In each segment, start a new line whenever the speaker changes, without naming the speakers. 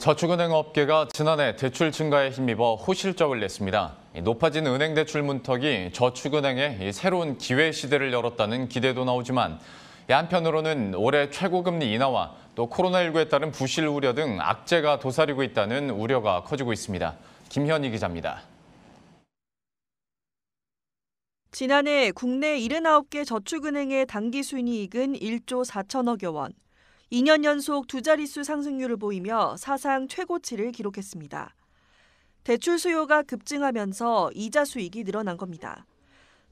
저축은행 업계가 지난해 대출 증가에 힘입어 호실적을 냈습니다. 높아진 은행 대출 문턱이 저축은행의 새로운 기회 시대를 열었다는 기대도 나오지만 한편으로는 올해 최고금리 인하와 또 코로나19에 따른 부실 우려 등 악재가 도사리고 있다는 우려가 커지고 있습니다. 김현희 기자입니다.
지난해 국내 79개 저축은행의 단기 순이익은 1조 4천억여 원. 2년 연속 두 자릿수 상승률을 보이며 사상 최고치를 기록했습니다. 대출 수요가 급증하면서 이자 수익이 늘어난 겁니다.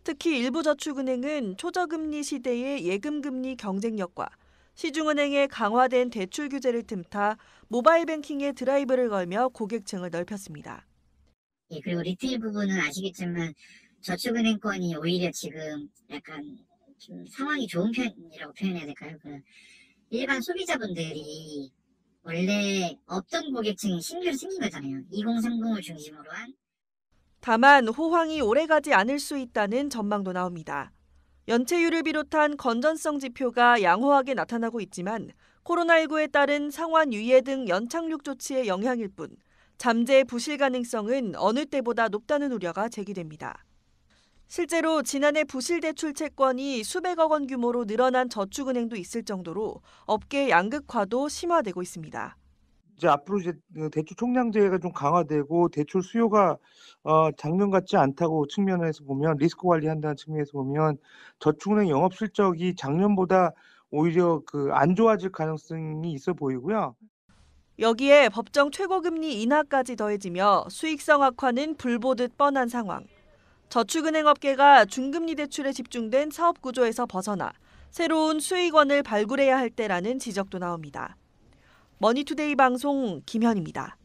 특히 일부 저축은행은 초저금리 시대의 예금금리 경쟁력과 시중은행의 강화된 대출 규제를 틈타 모바일 뱅킹의 드라이브를 걸며 고객층을 넓혔습니다.
예, 그리고 리테일 부분은 아시겠지만 저축은행권이 오히려 지금 약간 좀 상황이 좋은 편이라고 표현해야 될까요? 그 일반 소비자분들이 원래 없던 고객층이 신규로 생긴 거잖아요. 2030을 중심으로 한.
다만 호황이 오래가지 않을 수 있다는 전망도 나옵니다. 연체율을 비롯한 건전성 지표가 양호하게 나타나고 있지만 코로나19에 따른 상환 유예 등 연착륙 조치의 영향일 뿐 잠재 부실 가능성은 어느 때보다 높다는 우려가 제기됩니다. 실제로 지난해 부실대출 채권이 수백억 원 규모로 늘어난 저축은행도 있을 정도로 업계 양극화도 심화되고 있습니다.
이제 앞으로 이제 그 대출 총량제가 좀 강화되고 대출 수요가 어, 작년 같지 않다고 측면에서 보면 리스크 관리한다는 측면에서 보면 저축은행 영업 실적이 작년보다 오히려 그 안 좋아질 가능성이 있어 보이고요.
여기에 법정 최고금리 인하까지 더해지며 수익성 악화는 불보듯 뻔한 상황. 저축은행 업계가 중금리 대출에 집중된 사업 구조에서 벗어나 새로운 수익원을 발굴해야 할 때라는 지적도 나옵니다. 머니투데이 방송 김현입니다.